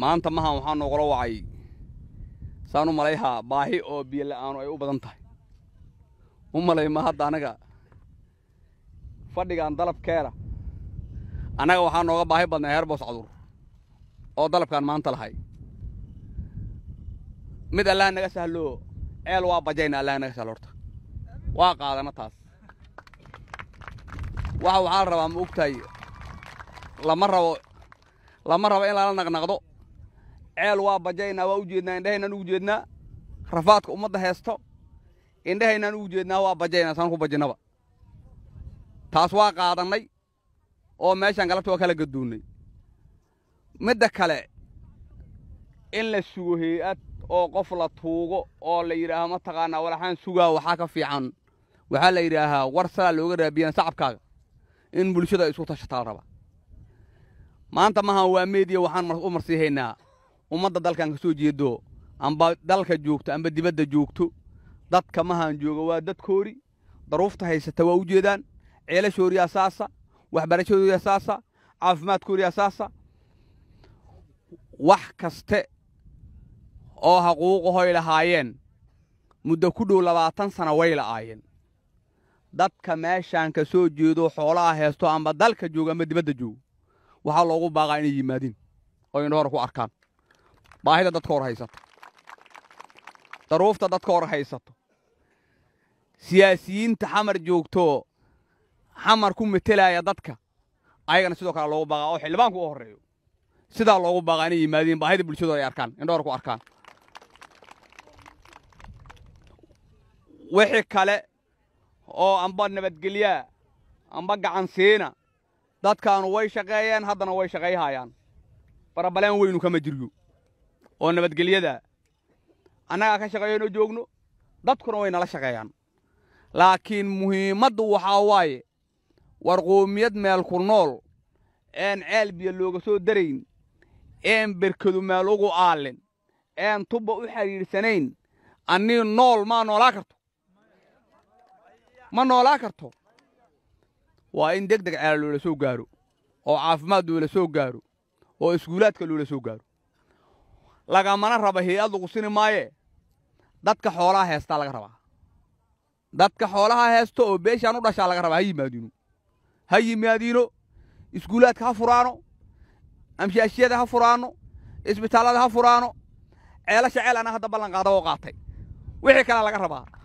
maanta maha waxaa noogala wacay saan u malayhaa baahi oo biyo la-aanu ay u badan tahay u malay ma hadda anaga fadhigan dalabkeeda annaga waxaa nooga baahi badnay heerboos caduur oo dalabkaan maanta lahay mid allaah naga sahlo ceel waa bajayna allaah naga sahlo horta waa qaadana taas waxa waxaa la rabaa ma ogtahay lama rabo lama rabo in lala naqnaqdo ceel waa bajaynaa waa u jeednaa indhahaynaan ugu jeednaa rafaadka ummadda heesto indhahaynaan ugu jeednaa waa bajaynaa saan ku bajinaba taas waa qaadannay oo meeshaan galabta waa kala gaduunnay midda kale in la sugo hay-ad oo qof la tuugo oo la yidhaaha ma mataqaanaa walaxaan sugaa waxaa ka fiican waxaa la yidhaahaa war salaa looga raabiyaan sacabkaaga in bulshada ay isku tashataa la rabaa maanta maahan waa meediya waxaan u marsiihaynaa ummadda dalkan ka soo jeedo amba dalka joogto amba dibadda joogto dadka mahaan jooga waa dadkoori daruufta haysata waa u jeedaan ceelashooriyaa saasa waxbarashadooriyaa saasa caafimaadkooriyaa saasa wax kaste oo xaquuqahoy lahaayeen muddo ku dhow labaatan sana way la'aayeen dadka meeshaan ka soo jeedo xoolaha heesto amba dalka jooga amba dibadda joogo waxaa loogu baaqaa inay yimaadiin oo hore ku arkaan baahida dadka hor haysato daruufta dadka hor haysato siyaasiyiinta xamar joogto xamar ku metelaya dadka ayagana sidoo kale loogu baaqaa oo xildhibaanku u horreeyo sidaa loogu baaqaa inay yimaadeen baahida bulshadooda ay arkaan ku arkaan wixii kale oo amba nabadgelyaa amba gacansiina dadkaanu way shaqeeyeen haddana way shaqayhayaan barabaleen weynu kama jiryo oo nabadgelyada annagaa ka shaqeeya joogno dadkuna way nala shaqeeyaan laakiin muhiimaddu waxaa waaye war quumiyad meel ku nool een ceel biyo looga soo darayn een berkedu meel ugu aalin een tubba u xidhiidhsanayn annii nool maa noolaa karto ma noolaa karto waa in deg deg ceela loola soo gaaro oo caafimaad loola soo gaaro oo iskuulaadka loola soo gaaro lagamana raba hay-ad lagu sini maaye dadka xoolaha heestaa laga rabaa dadka xoolaha heesto oo beeshaan u dhashaa laga rabaa ha yimaadiino ha yimaadiino iskuulaadka ha furaano amshaashiyada ha furaano isbitaalada ha furaano ceelasha ceel anaa hadda ballan qaada oo qaatay wixii kalea laga rabaa